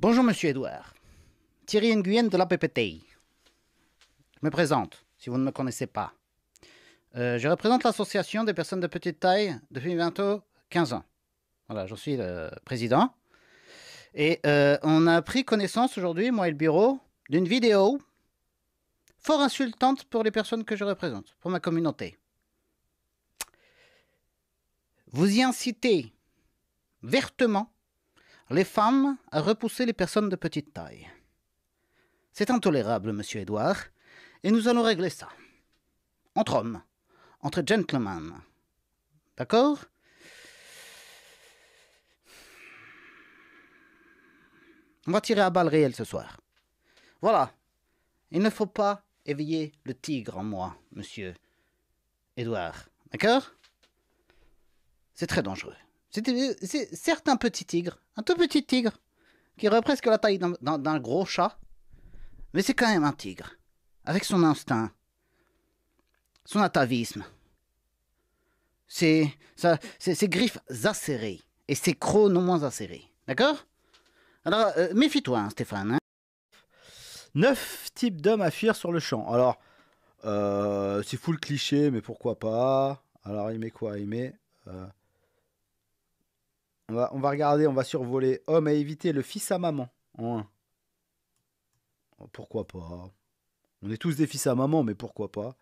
Bonjour, monsieur Edouard. Thierry Nguyen de la PPTI. Je me présente, si vous ne me connaissez pas. Euh, je représente l'association des personnes de petite taille depuis bientôt 15 ans. Voilà, j'en suis le président. Et euh, on a pris connaissance aujourd'hui, moi et le bureau, d'une vidéo fort insultante pour les personnes que je représente, pour ma communauté. Vous y incitez vertement les femmes à repousser les personnes de petite taille. C'est intolérable, monsieur Edouard, et nous allons régler ça. Entre hommes, entre gentlemen. D'accord On va tirer à balles réelles ce soir. Voilà. Il ne faut pas éveiller le tigre en moi, monsieur Edouard. D'accord C'est très dangereux. C'est certes un petit tigre, un tout petit tigre, qui aurait presque la taille d'un gros chat, mais c'est quand même un tigre, avec son instinct, son atavisme, ses, griffes acérées et ses crocs non moins acérés. D'accord Alors, euh, méfie-toi, hein, Stéphane. Hein. Neuf types d'hommes à fuir sur le champ. Alors, euh, c'est fou le cliché, mais pourquoi pas Alors, il met quoi Il met. Euh, on va, regarder, on va survoler. Homme à éviter, le fils à maman. Oh, pourquoi pas On est tous des fils à maman, mais pourquoi pas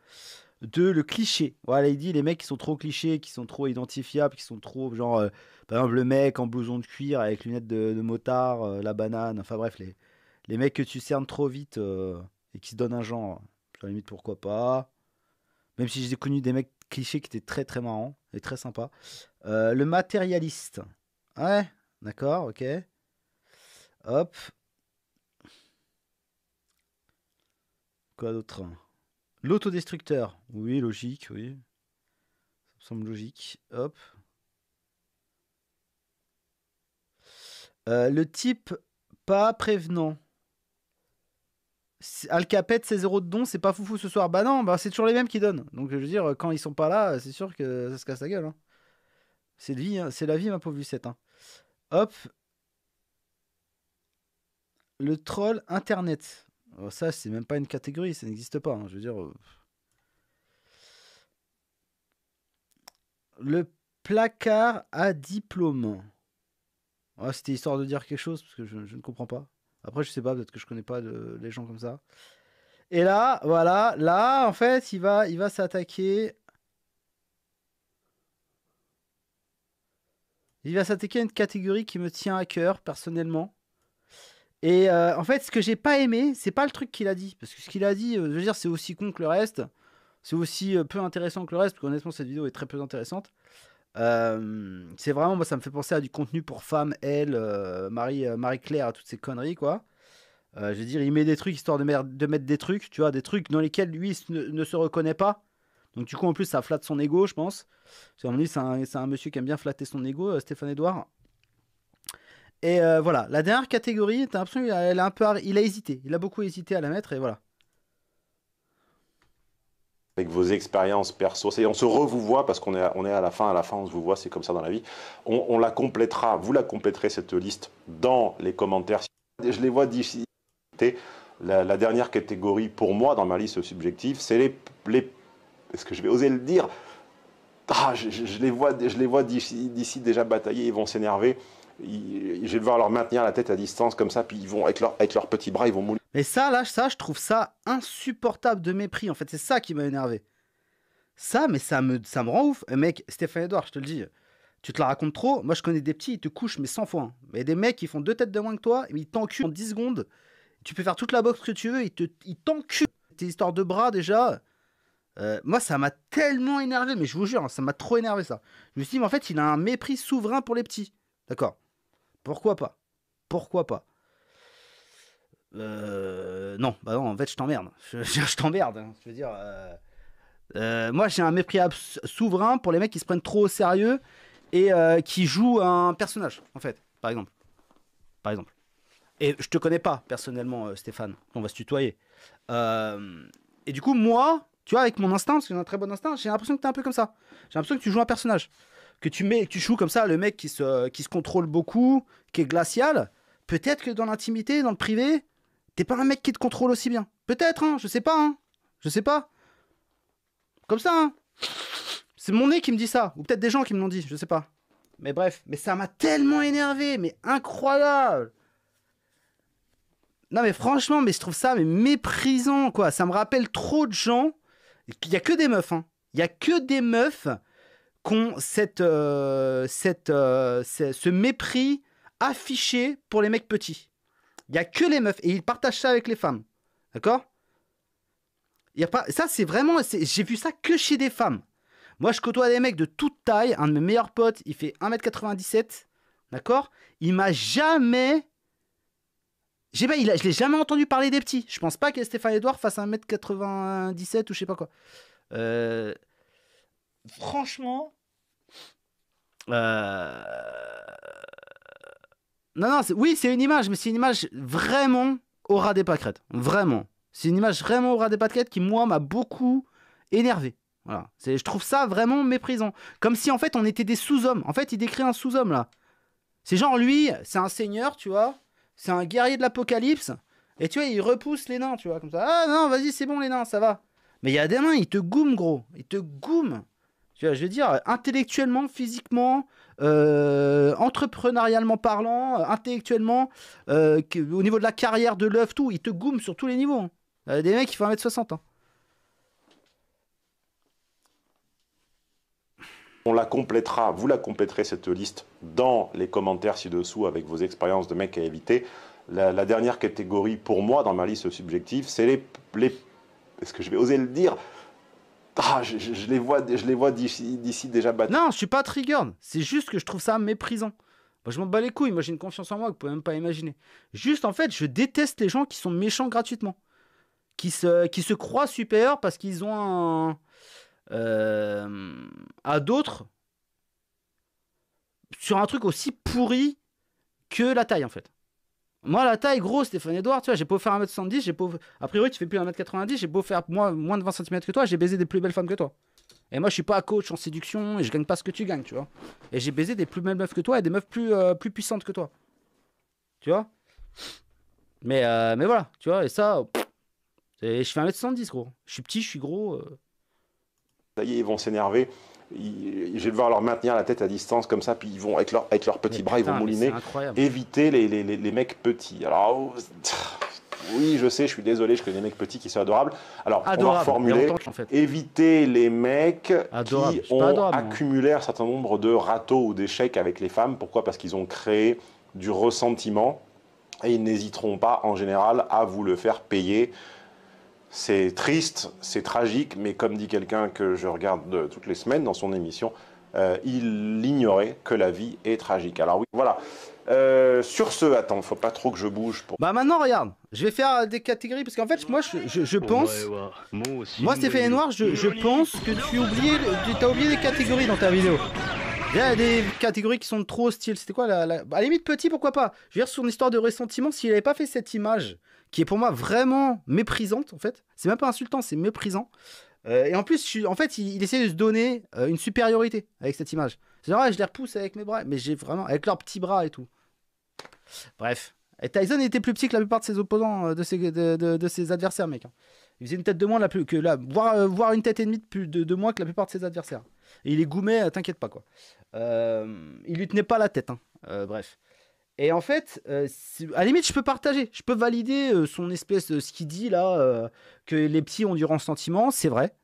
Deux, Le cliché. Voilà, il dit les mecs qui sont trop clichés, qui sont trop identifiables, qui sont trop. Genre, euh, par exemple, le mec en blouson de cuir avec lunettes de, motard, euh, la banane. Enfin bref, les, les mecs que tu cernes trop vite euh, et qui se donnent un genre. À la limite, pourquoi pas Même si j'ai connu des mecs clichés qui étaient très très marrants et très sympas. le matérialiste. Ouais, d'accord, ok. Hop. Quoi d'autre L'autodestructeur. Oui, logique, oui. Ça me semble logique. Hop. Euh, le type pas prévenant. Al Capet, c'est zéro de dons, c'est pas foufou ce soir. Bah non, bah c'est toujours les mêmes qui donnent. Donc je veux dire, quand ils sont pas là, c'est sûr que ça se casse la gueule. Hein. C'est vie, hein. c'est la vie, ma pauvre Lucette. Hein. Hop. Le troll internet. Oh, ça, c'est même pas une catégorie, ça n'existe pas. Hein, je veux dire. Euh. Le placard à diplôme. Ah, c'était histoire de dire quelque chose, parce que je, ne comprends pas. Après, je sais pas, peut-être que je connais pas de, les gens comme ça. Et là, voilà, là, en fait, il va, il va s'attaquer Il va s'attaquer à une catégorie qui me tient à cœur personnellement. Et euh, en fait, ce que j'ai pas aimé, c'est pas le truc qu'il a dit. Parce que ce qu'il a dit, euh, je veux dire, c'est aussi con que le reste. C'est aussi euh, peu intéressant que le reste, parce qu'honnêtement, cette vidéo est très peu intéressante. c'est vraiment, moi, ça me fait penser à du contenu pour femmes, elle, Marie, Marie Claire, à toutes ces conneries, quoi. je veux dire, il met des trucs histoire de, de, mettre des trucs, tu vois, des trucs dans lesquels lui ne se reconnaît pas. Donc, du coup, en plus, ça flatte son ego, je pense. c'est un, monsieur qui aime bien flatter son ego, euh, Stéphane Edouard. Et euh, voilà, la dernière catégorie, un peu, il a hésité, il a beaucoup hésité à la mettre, et voilà. Avec vos expériences perso, on se re parce qu'on est, on est à la fin, à la fin on se vous voit, c'est comme ça dans la vie. On, la complétera, vous la compléterez cette liste dans les commentaires. Je les vois d'ici. La, dernière catégorie pour moi dans ma liste subjective, c'est les, les est-ce que je vais oser le dire ah, je, les vois, je les vois d'ici déjà batailler, ils vont s'énerver. Je vais devoir leur maintenir la tête à distance comme ça, puis ils vont avec, leur, avec leurs petits bras, ils vont mouler. Mais ça, là, ça, je trouve ça insupportable de mépris. En fait, c'est ça qui m'a énervé. Ça, mais ça me, ça me rend ouf. mec, Stéphane Edouard, je te le dis, tu te la racontes trop. Moi, je connais des petits, ils te couchent, mais 100 fois. Hein. Mais des mecs, ils font deux têtes de moins que toi, mais ils t'enculent en 10 secondes. Tu peux faire toute la boxe que tu veux, ils t'enculent. Te, ils Tes histoires de bras, déjà, euh, moi, ça m'a tellement énervé, mais je vous jure, hein, ça m'a trop énervé ça. Je me suis dit, mais en fait, il a un mépris souverain pour les petits. D'accord Pourquoi pas Pourquoi pas euh, Non, bah non, en fait, je t'emmerde. Je, t'emmerde. Je veux dire. Hein. Euh, moi, j'ai un mépris souverain pour les mecs qui se prennent trop au sérieux et qui jouent un personnage, en fait, par exemple. Par exemple. Et je te connais pas personnellement, Stéphane. On va se tutoyer. et du coup, moi, tu vois, avec mon instinct, parce que j'ai un très bon instinct, j'ai l'impression que tu es un peu comme ça. J'ai l'impression que tu joues un personnage. Que tu, mets, que tu joues comme ça, le mec qui se, qui se contrôle beaucoup, qui est glacial. Peut-être que dans l'intimité, dans le privé, t'es pas un mec qui te contrôle aussi bien. Peut-être, hein, je sais pas, hein, je sais pas. Comme ça, hein. C'est mon nez qui me dit ça, ou peut-être des gens qui me l'ont dit, je sais pas. Mais bref, mais ça m'a tellement énervé, mais incroyable. Non mais franchement, mais je trouve ça méprisant quoi. Ça me rappelle trop de gens il n'y a que des meufs. Hein. Il n'y a que des meufs qui ont cette, euh, cette, euh, ce mépris affiché pour les mecs petits. Il n'y a que les meufs. Et ils partagent ça avec les femmes. D'accord pas... Ça, c'est vraiment. J'ai vu ça que chez des femmes. Moi, je côtoie des mecs de toute taille. Un de mes meilleurs potes, il fait 1m97. D'accord Il m'a jamais je l'ai jamais entendu parler des petits. Je pense pas que Stéphane Edouard fasse 1m97 ou je sais pas quoi. Euh, franchement. Euh, non, non, oui, c'est une image, mais c'est une image vraiment au ras des pâquerettes. Vraiment. C'est une image vraiment au ras des pâquerettes qui, moi, m'a beaucoup énervé. Voilà. Je trouve ça vraiment méprisant. Comme si, en fait, on était des sous-hommes. En fait, il décrit un sous-homme, là. C'est genre, lui, c'est un seigneur, tu vois c'est un guerrier de l'apocalypse. Et tu vois, il repousse les nains, tu vois, comme ça. Ah non, vas-y, c'est bon, les nains, ça va. Mais il y a des nains, ils te goume gros. Ils te goume Tu vois, je veux dire, intellectuellement, physiquement, euh, entrepreneurialement parlant, euh, intellectuellement, euh, au niveau de la carrière, de l'œuf, tout, ils te goume sur tous les niveaux. a hein. Des mecs, qui font 1m60. Hein. On la complétera, vous la compléterez cette liste dans les commentaires ci-dessous avec vos expériences de mecs à éviter. La, dernière catégorie pour moi dans ma liste subjective, c'est les, Est-ce que je vais oser le dire ah, je, les vois, je les vois d'ici déjà battus. Non, je suis pas triggered. C'est juste que je trouve ça méprisant. Moi, je m'en bats les couilles. Moi, j'ai une confiance en moi que vous pouvez même pas imaginer. Juste, en fait, je déteste les gens qui sont méchants gratuitement, qui se, qui se croient supérieurs parce qu'ils ont un euh, à d'autres sur un truc aussi pourri que la taille en fait. Moi, la taille, gros, Stéphane Edouard, tu vois, j'ai beau faire 1m70, j'ai beau. A priori, tu fais plus 1m90, j'ai beau faire moins, moins de 20 cm que toi, j'ai baisé des plus belles femmes que toi. Et moi, je suis pas coach en séduction et je gagne pas ce que tu gagnes, tu vois. Et j'ai baisé des plus belles meufs que toi et des meufs plus, euh, plus puissantes que toi. Tu vois mais, euh, mais voilà, tu vois, et ça. je fais 1m70, gros. Je suis petit, je suis gros. Ça y est, ils vont s'énerver. je vais devoir leur maintenir la tête à distance comme ça, puis ils vont avec, leur, avec leurs petits bras, ils vont mouliner, éviter les, les, mecs petits. Alors, oui, je sais, je suis désolé, je connais des mecs petits qui sont adorables. Alors, adorable, reformuler, éviter les mecs qui ont accumulé un certain nombre de râteaux ou d'échecs avec les femmes. Pourquoi Parce qu'ils ont créé du ressentiment et ils n'hésiteront pas en général à vous le faire payer c'est triste, c'est tragique, mais comme dit quelqu'un que je regarde toutes les semaines dans son émission, euh, il ignorait que la vie est tragique. Alors oui, voilà. Euh, sur ce, attends, faut pas trop que je bouge pour. Bah maintenant, regarde, je vais faire des catégories parce qu'en fait, moi, je, pense, moi, Stéphane Noir, je, pense que tu oublié, as oublié les catégories dans ta vidéo. Il y a des catégories qui sont trop hostiles, C'était quoi la, À la limite, petit, pourquoi pas Je veux dire, son histoire de ressentiment, s'il n'avait pas fait cette image, qui est pour moi vraiment méprisante, en fait, c'est même pas insultant, c'est méprisant. Euh, et en plus, en fait, il, essaie de se donner euh, une supériorité avec cette image. C'est genre, ah, je les repousse avec mes bras, mais j'ai vraiment. avec leurs petits bras et tout. Bref. Et Tyson était plus petit que la plupart de ses opposants, euh, de ses, de, ses adversaires, mec. Hein. Il faisait une tête de moins que la, voire, une tête et demie de, de moins que la plupart de ses adversaires il est goumé, euh, t'inquiète pas, quoi. Euh, il lui tenait pas la tête, hein. euh, bref. Et en fait, à la limite, je peux partager, je peux valider son espèce de ce qu'il dit là, que les petits ont du ressentiment, c'est vrai.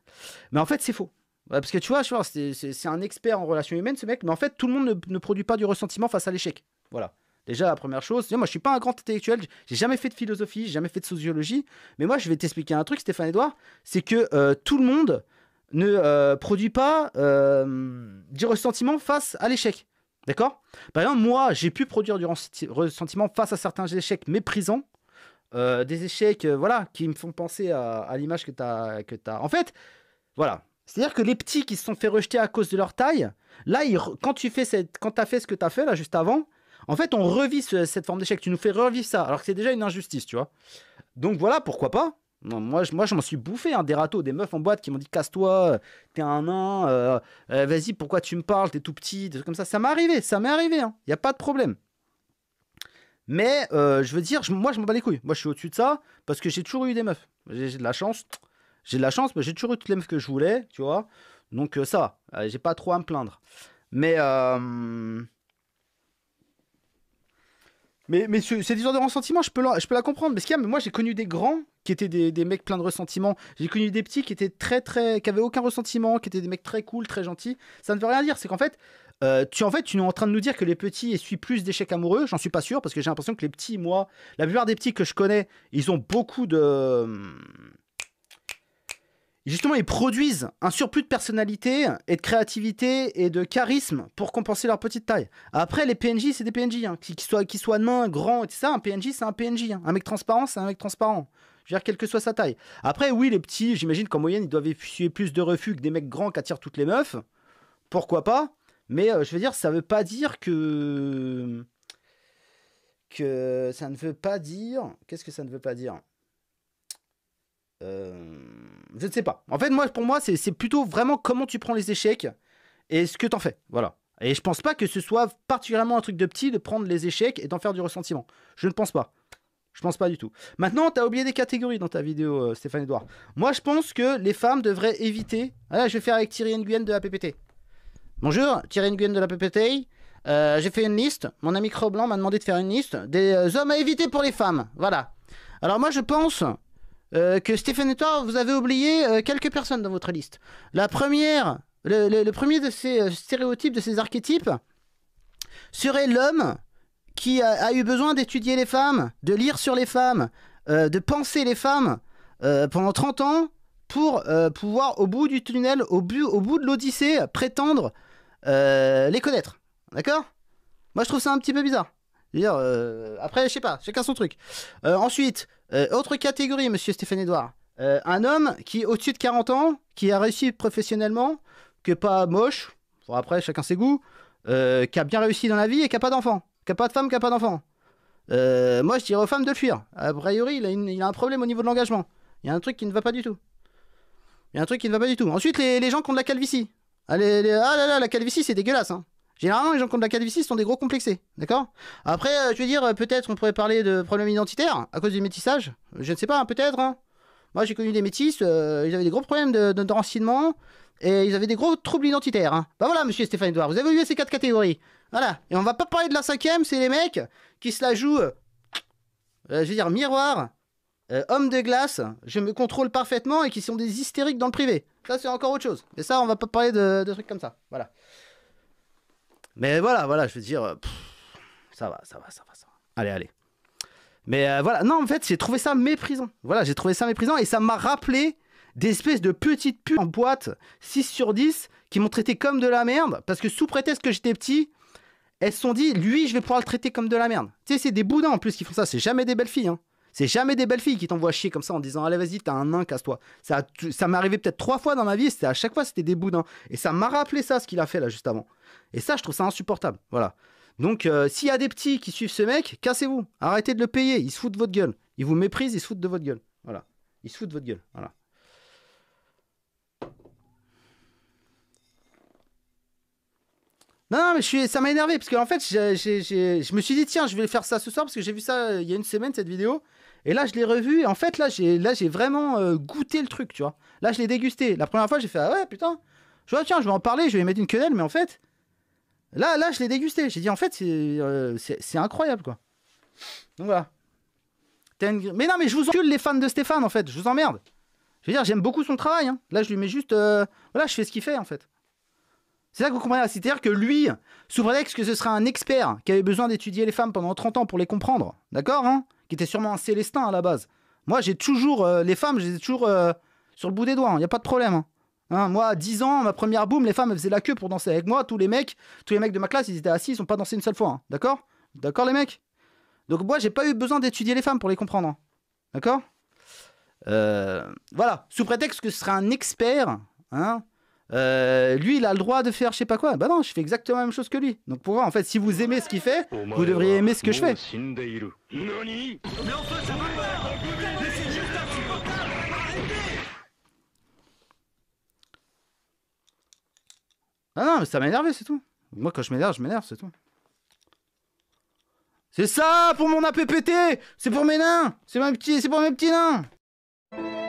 Mais en fait, c'est faux. parce que tu vois, vois c'est un expert en relations humaines, ce mec, mais en fait, tout le monde ne, ne produit pas du ressentiment face à l'échec. Voilà. Déjà, la première chose, moi, je suis pas un grand intellectuel, j'ai jamais fait de philosophie, j'ai jamais fait de sociologie, mais moi, je vais t'expliquer un truc, Stéphane Edouard, c'est que tout le monde ne euh, produit pas euh, du ressentiment face à l'échec. D'accord Par exemple, moi, j'ai pu produire du ressentiment face à certains échecs méprisants, euh, des échecs voilà, qui me font penser à, l'image que tu as, as. En fait, voilà. C'est-à-dire que les petits qui se sont fait rejeter à cause de leur taille, là, quand tu fais cette, quand as fait ce que tu as fait, là, juste avant, en fait, on revit cette forme d'échec. Tu nous fais revivre ça, alors que c'est déjà une injustice, tu vois. Donc voilà, pourquoi pas moi, je, moi, je m'en suis bouffé hein, des râteaux, des meufs en boîte qui m'ont dit casse-toi, euh, t'es un nain, euh, euh, vas-y, pourquoi tu me parles, t'es tout petit, des trucs comme ça. Ça m'est arrivé, ça m'est arrivé, il hein. n'y a pas de problème. Mais je veux dire, moi, je m'en bats les couilles. Moi, je suis au-dessus de ça parce que j'ai toujours eu des meufs. J'ai de la chance, j'ai de la chance, mais j'ai toujours eu toutes les meufs que je voulais, tu vois. Donc, ça j'ai pas trop à me plaindre. Mais. Mais, mais des cette histoire de ressentiment, je peux, la, je peux comprendre. mais moi, j'ai connu des grands qui étaient des, mecs pleins de ressentiment. J'ai connu des petits qui étaient très, très. qui avaient aucun ressentiment, qui étaient des mecs très cool, très gentils. Ça ne veut rien dire. C'est qu'en fait, euh, tu en fait, tu es en train de nous dire que les petits essuient plus d'échecs amoureux. J'en suis pas sûr parce que j'ai l'impression que les petits, moi, la plupart des petits que je connais, ils ont beaucoup de Justement, ils produisent un surplus de personnalité et de créativité et de charisme pour compenser leur petite taille. Après, les PNJ, c'est des PNJ, hein. qu'ils soient, de main, grands, etc. Un PNJ, c'est un PNJ. Hein. Un mec transparent, c'est un mec transparent. Je veux dire, quelle que soit sa taille. Après, oui, les petits, j'imagine qu'en moyenne, ils doivent essuyer plus de refus que des mecs grands qui attirent toutes les meufs. Pourquoi pas Mais euh, je veux dire, ça veut pas dire que. Que ça ne veut pas dire. Qu'est-ce que ça ne veut pas dire euh, je ne sais pas. En fait, moi, pour moi, c'est plutôt vraiment comment tu prends les échecs et ce que t'en fais. Voilà. Et je pense pas que ce soit particulièrement un truc de petit de prendre les échecs et d'en faire du ressentiment. Je ne pense pas. Je pense pas du tout. Maintenant, tu as oublié des catégories dans ta vidéo, euh, Stéphane Edouard. Moi, je pense que les femmes devraient éviter. Ah, je vais faire avec Thierry Nguyen de la PPT. Bonjour, Thierry Nguyen de la PPT. Euh, j'ai fait une liste. Mon ami Croblant m'a demandé de faire une liste des hommes à éviter pour les femmes. Voilà. Alors, moi, je pense euh, que Stéphane et toi, vous avez oublié euh, quelques personnes dans votre liste. La première, le, premier de ces euh, stéréotypes, de ces archétypes, serait l'homme qui a, eu besoin d'étudier les femmes, de lire sur les femmes, de penser les femmes pendant 30 ans pour pouvoir, au bout du tunnel, au, au bout de l'Odyssée, prétendre les connaître. D'accord Moi, je trouve ça un petit peu bizarre. Dire, euh, après, je sais pas, chacun son truc. Euh, ensuite, euh, autre catégorie, monsieur Stéphane Edouard. un homme qui est au-dessus de 40 ans, qui a réussi professionnellement, qui n'est pas moche, bon, après, chacun ses goûts, qui a bien réussi dans la vie et qui a pas d'enfant. Qui a pas de femme, qui a pas d'enfant. moi, je dirais aux femmes de fuir. A priori, il a, a un problème au niveau de l'engagement. Il y a un truc qui ne va pas du tout. Il y a un truc qui ne va pas du tout. Ensuite, les, gens qui ont de la calvitie. Allez ah, ah là là, la calvitie, c'est dégueulasse. Hein. Généralement, ah, les gens qui ont de la calvitie sont des gros complexés, d'accord Après, euh, je veux dire, euh, peut-être on pourrait parler de problèmes identitaires à cause du métissage. Je ne sais pas, hein, peut-être. Hein. Moi, j'ai connu des métisses, euh, ils avaient des gros problèmes de, renseignement et ils avaient des gros troubles identitaires. Hein. Bah voilà, monsieur Stéphane Edouard, vous avez vu ces quatre catégories. Voilà. Et on va pas parler de la cinquième, c'est les mecs qui se la jouent, je veux dire, miroir, homme de glace, je me contrôle parfaitement et qui sont des hystériques dans le privé. Ça, c'est encore autre chose. Mais ça, on va pas parler de, de trucs comme ça. Voilà. Mais voilà, voilà, je veux dire, euh, ça va, ça va, ça va, ça va. Allez, allez. Mais euh, voilà, non, en fait, j'ai trouvé ça méprisant. Voilà, j'ai trouvé ça méprisant et ça m'a rappelé des espèces de petites pubs en boîte 6 sur 10 qui m'ont traité comme de la merde parce que sous prétexte que j'étais petit, elles se sont dit, lui, je vais pouvoir le traiter comme de la merde. Tu sais, c'est des boudins en plus qui font ça, c'est jamais des belles filles. Hein. C'est jamais des belles filles qui t'envoient chier comme ça en disant Allez, vas-y, t'as un nain, casse-toi. Ça, ça m'est arrivé peut-être trois fois dans ma vie, c'était à chaque fois, c'était des boudins. Et ça m'a rappelé ça, ce qu'il a fait là juste avant. Et ça, je trouve ça insupportable. Voilà. Donc, euh, s'il y a des petits qui suivent ce mec, cassez-vous. Arrêtez de le payer. Il se fout de votre gueule. Ils vous méprise, il se fout de votre gueule. Voilà. Il se fout de votre gueule. Voilà. Non, non, mais je suis, ça m'a énervé parce que en fait, je me suis dit tiens, je vais faire ça ce soir parce que j'ai vu ça euh, il y a une semaine cette vidéo et là, je l'ai revu. Et en fait, là, j'ai, là, j'ai vraiment euh, goûté le truc, tu vois. Là, je l'ai dégusté. La première fois, j'ai fait ah ouais, putain. Je vois, tiens, je vais en parler, je vais y mettre une quenelle, mais en fait, là, là, je l'ai dégusté. J'ai dit en fait, c'est, euh, c'est, incroyable, quoi. Donc voilà. Mais non, mais je vous encule les fans de Stéphane, en fait. Je vous emmerde. Je veux dire, j'aime beaucoup son travail. Hein. Là, je lui mets juste, euh, voilà, je fais ce qu'il fait, en fait. C'est ça que vous comprenez. C'est-à-dire que lui, sous prétexte que ce sera un expert qui avait besoin d'étudier les femmes pendant 30 ans pour les comprendre, d'accord hein qui était sûrement un Célestin à la base. Moi, j'ai toujours. Euh, les femmes, j'ai toujours euh, sur le bout des doigts, il hein, n'y a pas de problème. Hein. Hein, moi, à 10 ans, ma première boum, les femmes faisaient la queue pour danser avec moi. Tous les mecs, tous les mecs de ma classe, ils étaient assis, ils n'ont pas dansé une seule fois. D'accord D'accord, les mecs Donc, moi, j'ai pas eu besoin d'étudier les femmes pour les comprendre. D'accord euh, Voilà, sous prétexte que ce serait un expert, euh, lui, il a le droit de faire je sais pas quoi. Bah non, je fais exactement la même chose que lui. Donc pour voir, en fait, si vous aimez ce qu'il fait, vous devriez aimer ce que je fais. Ah non, mais ça m'a énervé, c'est tout. Moi, quand je m'énerve, je m'énerve, c'est tout. C'est ça pour mon APPT C'est pour mes nains C'est c'est pour mes petits nains